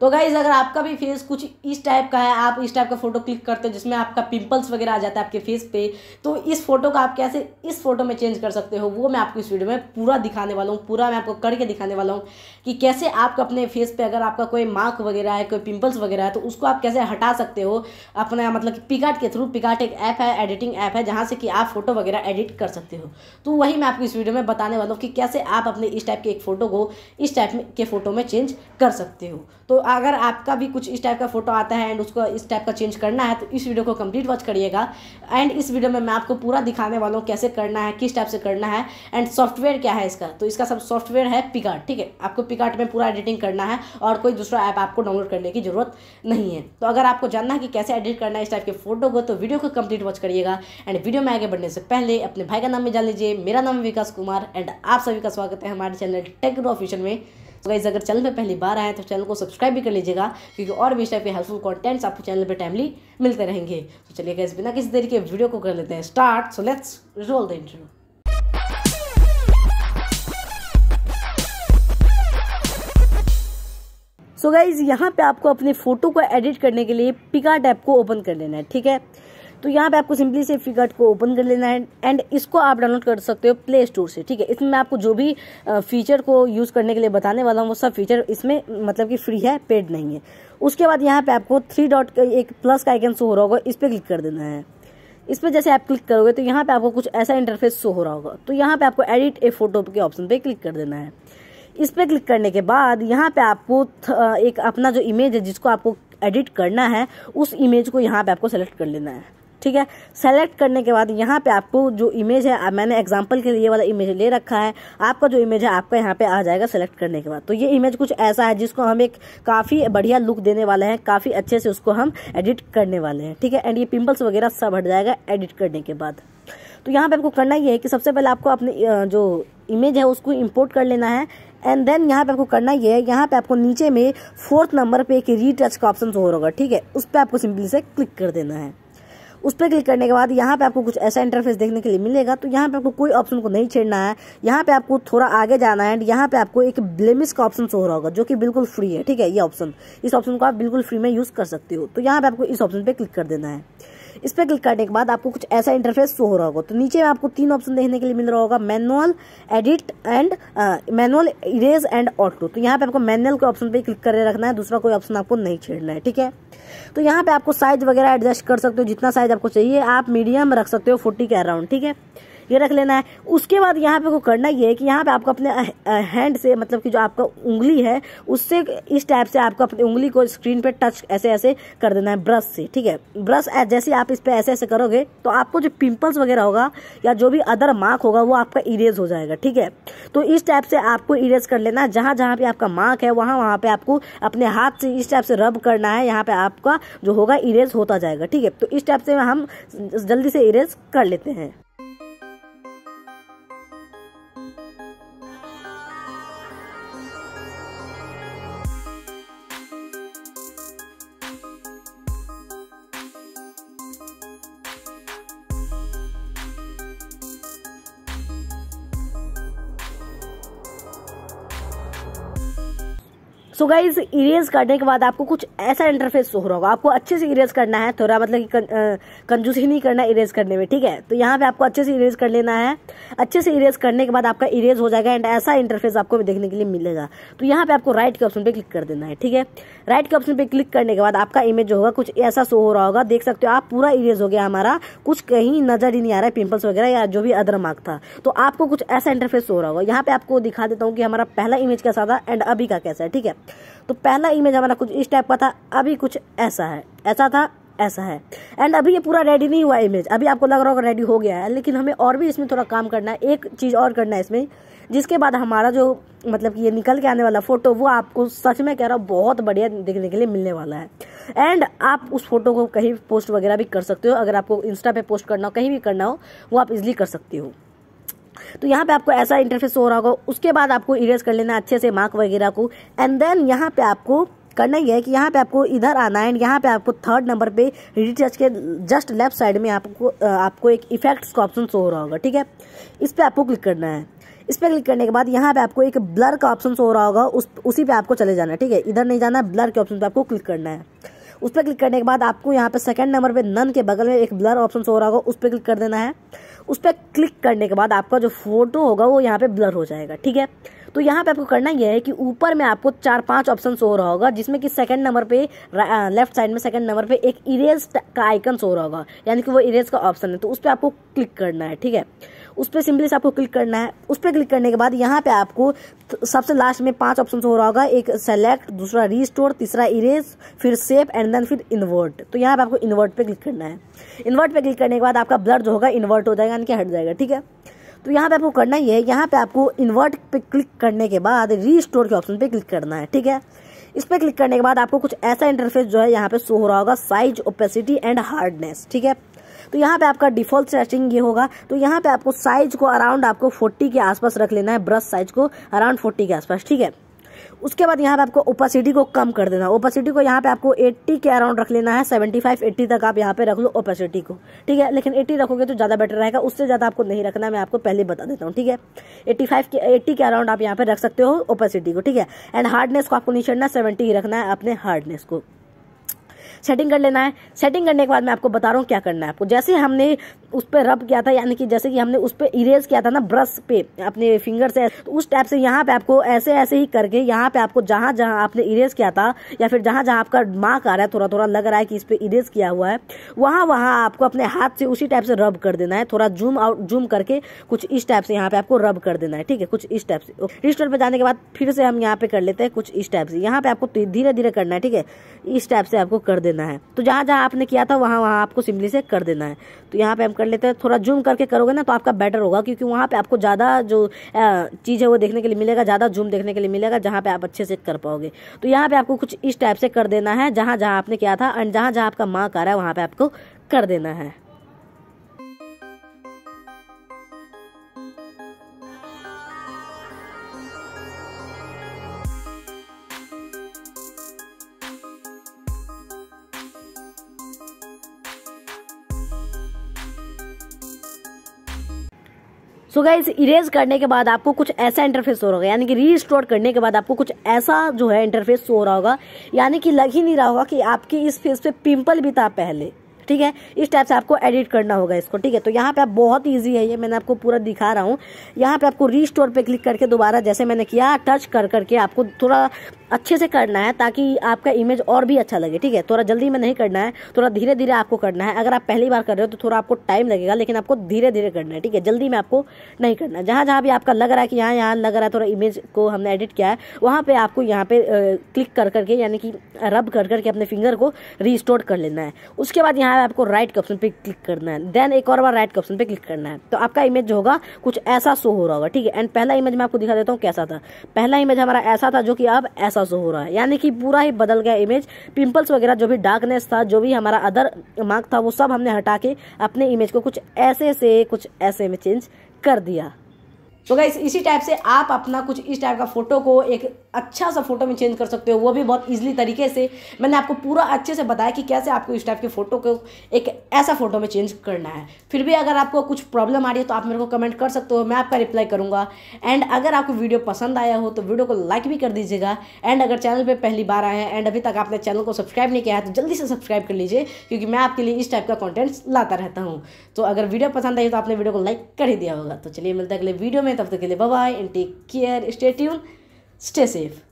तो गाइज अगर आपका भी फेस कुछ इस टाइप का है आप इस टाइप का फोटो क्लिक करते हो जिसमें आपका पिंपल्स वगैरह आ जाता है आपके फेस पे तो इस फोटो का आप कैसे इस फोटो में चेंज कर सकते हो वो मैं आपको इस वीडियो में पूरा दिखाने वाला हूँ पूरा मैं आपको करके दिखाने वाला हूँ कि कैसे आप अपने फेस पे अगर आपका कोई मार्क वगैरह है कोई पिम्पल्स वगैरह है तो उसको आप कैसे हटा सकते हो अपना मतलब कि पिकाट के थ्रू पिकाट एक ऐप है एडिटिंग ऐप है जहाँ से कि आप फोटो वगैरह एडिट कर सकते हो तो वही मैं आपको इस वीडियो में बताने वाला हूँ कि कैसे आप अपने इस टाइप के एक फ़ोटो को इस टाइप के फ़ोटो में चेंज कर सकते हो तो अगर आपका भी कुछ इस टाइप का फोटो आता है एंड उसको इस टाइप का चेंज करना है तो इस वीडियो को कंप्लीट वॉच करिएगा एंड इस वीडियो में मैं आपको पूरा दिखाने वाला हूँ कैसे करना है किस टाइप से करना है एंड सॉफ्टवेयर क्या है इसका तो इसका सब सॉफ्टवेयर है पिकार्ट ठीक है आपको पिकार्ट में पूरा एडिटिंग करना है और कोई दूसरा ऐप आपको डाउनलोड करने की ज़रूरत नहीं है तो अगर आपको जानना है कि कैसे एडिट करना है इस टाइप के फोटो को तो वीडियो को कंप्लीट वॉच करिएगा एंड वीडियो में आगे बढ़ने से पहले अपने भाई का नाम भी जान लीजिए मेरा नाम विकास कुमार एंड आप सभी का स्वागत है हमारे चैनल टेक्रो ऑफिशियल में तो गाइज अगर चैनल पर पहली बार आए तो चैनल को सब्सक्राइब भी कर लीजिएगा क्योंकि और भी इस टाइप के हेल्पफुल कॉन्टेंट्स आपको चैनल पर टाइमली मिलते रहेंगे तो चलिए गाइज बिना किसी तरीके के वीडियो को कर लेते हैं start so let's roll the interview so guys यहाँ पे आपको अपने फ़ोटो को एडिट करने के लिए पिकार्ट ऐप को ओपन कर लेना है ठीक है तो यहाँ पे आपको सिंपली से फिगर्ट को ओपन कर लेना है एंड इसको आप डाउनलोड कर सकते हो प्ले स्टोर से ठीक है इसमें मैं आपको जो भी फीचर को यूज़ करने के लिए बताने वाला हूँ वो सब फीचर इसमें मतलब कि फ्री है पेड नहीं है उसके बाद यहाँ पे आपको थ्री डॉट एक प्लस का आइकन शो हो रहा होगा इस पर क्लिक कर देना है इस पर जैसे आप क्लिक करोगे तो यहाँ पे आपको कुछ ऐसा इंटरफेस शो हो रहा होगा तो यहाँ पे आपको एडिट ए फोटो के ऑप्शन पे क्लिक कर देना है इस पर क्लिक करने के बाद यहाँ पे आपको एक अपना जो इमेज है जिसको आपको एडिट करना है उस इमेज को यहाँ पे आपको सेलेक्ट कर लेना है ठीक है सेलेक्ट करने के बाद यहाँ पे आपको जो इमेज है मैंने एग्जाम्पल के लिए वाला इमेज ले रखा है आपका जो इमेज है आपका यहाँ पे आ जाएगा सेलेक्ट करने के बाद तो ये इमेज कुछ ऐसा है जिसको हम एक काफ़ी बढ़िया लुक देने वाले हैं काफ़ी अच्छे से उसको हम एडिट करने वाले हैं ठीक है एंड ये पिम्पल्स वगैरह सब हट जाएगा एडिट करने के बाद तो यहाँ पे आपको करना ये है कि सबसे पहले आपको अपने जो इमेज है उसको इम्पोर्ट कर लेना है एंड देन यहाँ पे आपको करना ये है यहाँ पे आपको नीचे में फोर्थ नंबर पे एक रीटच का ऑप्शन हो होगा ठीक है उस पर आपको सिंपली से क्लिक कर देना है उस पर क्लिक करने के बाद यहाँ पे आपको कुछ ऐसा इंटरफेस देखने के लिए मिलेगा तो यहाँ पे आपको कोई ऑप्शन को नहीं छेड़ना है यहाँ पे आपको थोड़ा आगे जाना है एंड यहाँ पे आपको एक ब्लेमिस का ऑप्शन शो हो रहा होगा जो कि बिल्कुल फ्री है ठीक है ये ऑप्शन इस ऑप्शन को आप बिल्कुल फ्री में यूज़ कर सकते हो तो यहाँ पे आपको इस ऑप्शन पर क्लिक कर देना है इस पर क्लिक करने के बाद आपको कुछ ऐसा इंटरफेस शो हो रहा होगा तो नीचे में आपको तीन ऑप्शन देखने के लिए मिल रहा होगा manual edit and manual erase and auto तो यहाँ पे आपको मैनुअल के ऑप्शन पे क्लिक करके रखना है दूसरा कोई ऑप्शन आपको नहीं छेड़ना है ठीक है तो यहाँ पे आपको साइज वगैरह एडजस्ट कर सकते हो जितना साइज आपको चाहिए आप मीडियम रख सकते हो फोर्टी के अराउंड ठीक है ये रख लेना है उसके बाद यहाँ पे को करना ये है कि यहाँ पे आपको अपने हैंड से मतलब कि जो आपका उंगली है उससे इस टाइप से आपको अपनी उंगली को स्क्रीन पे टच ऐसे ऐसे कर देना है ब्रश से ठीक है ब्रश जैसे आप इस पर ऐसे ऐसे करोगे तो आपको जो पिम्पल्स वगैरह होगा या जो भी अदर मार्क होगा वो आपका इरेज हो जाएगा ठीक है तो इस टाइप से आपको इरेज कर लेना है जहाँ जहाँ पे आपका मार्क है वहाँ वहाँ पे आपको अपने हाथ से इस टाइप से रब करना है यहाँ पे आपका जो होगा इरेज होता जाएगा ठीक है तो इस टाइप से हम जल्दी से इरेज कर लेते हैं सो गाइज इरेज करने के बाद आपको कुछ ऐसा इंटरफेस हो रहा होगा आपको अच्छे से इरेज करना है थोड़ा मतलब कि कंजूस ही नहीं करना इरेज करने में ठीक है तो यहाँ पे आपको अच्छे से इरेज कर लेना है अच्छे से इरेज करने के बाद आपका इरेज हो जाएगा एंड ऐसा इंटरफेस आपको देखने के लिए मिलेगा तो यहाँ पे आपको राइट के ऑप्शन पे क्लिक कर देना है ठीक है राइट के ऑप्शन पे क्लिक करने के बाद आपका इमेज जो होगा कुछ ऐसा शो हो रहा होगा देख सकते हो आप पूरा इरेज हो गया हमारा कुछ कहीं नजर ही नहीं आ रहा है पिंपल्स वगैरह या जो भी अदर मार्क था तो आपको कुछ ऐसा इंटरफेस हो रहा होगा यहाँ पे आपको दिखा देता हूँ कि हमारा पहला इमेज कैसा था एंड अभी का कैसा है ठीक है तो पहला इमेज हमारा कुछ इस टाइप का था अभी कुछ ऐसा है ऐसा था ऐसा है एंड अभी ये पूरा रेडी नहीं हुआ इमेज अभी आपको लग रहा होगा रेडी हो गया है लेकिन हमें और भी इसमें थोड़ा काम करना है एक चीज़ और करना है इसमें जिसके बाद हमारा जो मतलब कि ये निकल के आने वाला फ़ोटो वो आपको सच में कह रहा हूँ बहुत बढ़िया देखने के लिए मिलने वाला है एंड आप उस फोटो को कहीं पोस्ट वगैरह भी कर सकते हो अगर आपको इंस्टा पे पोस्ट करना हो कहीं भी करना हो वो आप इजली कर सकती हो तो यहाँ पे आपको ऐसा इंटरफेस हो रहा होगा उसके बाद आपको इरेज कर लेना अच्छे से मार्क वगैरह को एंड देन यहाँ पे आपको करना ही है कि यहाँ पे आपको इधर आना है एंड यहाँ पे आपको थर्ड नंबर पे रिटच के जस्ट लेफ्ट साइड में आपको आपको एक इफेक्ट्स का ऑप्शन शो हो रहा होगा ठीक है इस पर आपको क्लिक करना है इस पर क्लिक करने के बाद यहाँ पे आपको एक ब्लर का ऑप्शन शो हो रहा होगा उस उसी पे आपको चले जाना है ठीक है इधर नहीं जाना है ब्लर के ऑप्शन पर आपको क्लिक करना है उस पर क्लिक करने के बाद आपको यहाँ पे सेकंड नंबर पे नन के बगल में एक ब्लर ऑप्शन शो हो रहा होगा उस पर क्लिक कर देना है उस पर क्लिक करने के बाद आपका जो फोटो होगा वो यहाँ पे ब्लर हो जाएगा ठीक है तो यहाँ पे आपको करना यह है कि ऊपर में आपको चार पांच ऑप्शन हो रहा होगा जिसमें कि सेकंड नंबर पे लेफ्ट साइड में सेकंड नंबर पे एक इरेज का आइकन हो रहा होगा यानी कि वो इरेज का ऑप्शन है तो उस पर आपको क्लिक करना है ठीक है उस पर सिंपली आपको क्लिक करना है उस पर क्लिक करने के बाद यहाँ पे आपको सबसे लास्ट में पांच ऑप्शन हो रहा होगा एक सेलेक्ट दूसरा रीस्टोर तीसरा इरेज फिर सेव एंड देन फिर इन्वर्ट तो यहाँ पे आपको इन्वर्ट पे क्लिक करना है इन्वर्ट पे क्लिक करने के बाद आपका ब्लड जो होगा इन्वर्ट हो जाएगा यानी कि हट जाएगा ठीक है तो यहाँ पे आपको करना ही है यहाँ पे आपको इन्वर्ट पे क्लिक करने के बाद रीस्टोर के ऑप्शन पे क्लिक करना है ठीक है इस पर क्लिक करने के बाद आपको कुछ ऐसा इंटरफेस जो है यहाँ पे शो हो रहा होगा साइज ओपेसिटी एंड हार्डनेस ठीक है तो यहाँ पे आपका डिफॉल्ट स्ट्रेचिंग ये होगा तो यहाँ पे आपको साइज को अराउंड आपको फोर्टी के आसपास रख लेना है ब्रश साइज को अराउंड फोर्टी के आसपास ठीक है उसके बाद यहाँ पे आपको ओपासिटी को कम कर देना ओपासिटी को यहाँ पे आपको 80 के अराउंड रख लेना है 75 80 तक आप यहाँ पे रख लो ओपासिटी को ठीक है लेकिन 80 रखोगे तो ज़्यादा बेटर रहेगा उससे ज़्यादा आपको नहीं रखना मैं आपको पहले बता देता हूँ ठीक है 85 के 80 के अराउंड आप यहाँ पे रख सकते हो ओपासिटी को ठीक है एंड हार्डनेस को आपको नहीं छेड़ना सेवेंटी ही रखना है अपने हार्डनेस को सेटिंग कर लेना है सेटिंग करने के बाद मैं आपको बता रहा हूँ क्या करना है आपको जैसे हमने उस पर रब किया था यानी कि जैसे कि हमने उस पर इरेज किया था ना ब्रश पे अपने फिंगर से तो उस टाइप से यहाँ पे आपको ऐसे ऐसे ही करके यहाँ पे आपको जहां जहां आपने इरेज किया था या फिर जहां जहां आपका मार्क आ रहा है थोड़ा थोड़ा लग रहा है कि इस पर इरेज किया हुआ है वहां वहां आपको अपने हाथ से उसी टाइप से रब कर देना है थोड़ा जूम आउट जूम करके कुछ इस टाइप से यहाँ पे आपको रब कर देना है ठीक है कुछ इस टाइप से रिस्टोर पर जाने के बाद फिर से हम यहाँ पे कर लेते हैं कुछ इस टाइप से यहाँ पे आपको धीरे धीरे करना है ठीक है इस टाइप से आपको कर देना देना है तो जहाँ जहाँ आपने किया था वहाँ वहाँ आपको सिमली से कर देना है तो यहाँ पे हम कर लेते हैं थोड़ा जूम करके करोगे ना तो आपका बेटर होगा क्योंकि वहाँ पे आपको ज़्यादा जो चीज़ है वो देखने के लिए मिलेगा ज़्यादा जूम देखने के लिए मिलेगा जहाँ पे आप अच्छे से कर पाओगे तो यहाँ पे आपको कुछ इस टाइप से कर देना है जहाँ जहाँ आपने किया था एंड जहाँ जहाँ आपका माँ कर रहा है वहाँ पर आपको कर देना है सो गाइज इरेज करने के बाद आपको कुछ ऐसा इंटरफेस हो रहा होगा यानी कि री करने के बाद आपको कुछ ऐसा जो है इंटरफेस हो रहा होगा यानी कि लग ही नहीं रहा होगा कि आपकी इस फेस पे पिंपल भी था पहले ठीक है इस टाइप से आपको एडिट करना होगा इसको ठीक है तो यहाँ पे आप बहुत ईजी है ये मैंने आपको पूरा दिखा रहा हूँ यहाँ पे आपको रीस्टोर पे क्लिक करके दोबारा जैसे मैंने किया टच कर करके आपको थोड़ा अच्छे से करना है ताकि आपका इमेज और भी अच्छा लगे ठीक है थोड़ा जल्दी में नहीं करना है थोड़ा धीरे धीरे आपको करना है अगर आप पहली बार कर रहे हो तो थोड़ा आपको टाइम लगेगा लेकिन आपको धीरे धीरे करना है ठीक है जल्दी में आपको नहीं करना है जहाँ जहाँ भी आपका लग रहा है कि यहाँ यहाँ लग रहा है थोड़ा इमेज को हमने एडिट किया है वहाँ पर आपको यहाँ पे क्लिक कर करके यानी कि रब कर करके अपने फिंगर को रिस्टोर कर लेना है उसके बाद यहाँ बाद आपको राइट के ऑप्शन पे क्लिक करना है देन एक और बार राइट के ऑप्शन पे क्लिक करना है तो आपका इमेज जो होगा कुछ ऐसा शो हो रहा होगा ठीक है एंड पहला इमेज मैं आपको दिखा देता हूँ कैसा था पहला इमेज हमारा ऐसा था जो कि अब ऐसा शो हो रहा है यानी कि पूरा ही बदल गया इमेज पिंपल्स वगैरह जो भी डार्कनेस था जो भी हमारा अदर मार्क था वो सब हमने हटा के अपने इमेज को कुछ ऐसे से कुछ ऐसे में चेंज कर दिया तो गाइस इसी टाइप से आप अपना कुछ इस टाइप का फोटो को एक अच्छा सा फोटो में चेंज कर सकते हो वो भी बहुत इजीली तरीके से मैंने आपको पूरा अच्छे से बताया कि कैसे आपको इस टाइप के फोटो को एक ऐसा फोटो में चेंज करना है फिर भी अगर आपको कुछ प्रॉब्लम आ रही है तो आप मेरे को कमेंट कर सकते हो मैं आपका रिप्लाई करूँगा एंड अगर आपको वीडियो पसंद आया हो तो वीडियो को लाइक भी कर दीजिएगा एंड अगर चैनल पर पहली बार आए हैं एंड अभी तक आपने चैनल को सब्सक्राइब नहीं किया है तो जल्दी से सब्सक्राइब कर लीजिए क्योंकि मैं आपके लिए इस टाइप का कॉन्टेंट्स लाता रहता हूँ तो अगर वीडियो पसंद आई तो आपने वीडियो को लाइक कर ही दिया होगा तो चलिए मिलता है अगले वीडियो में तब तक के लिए bye and take care stay tune stay safe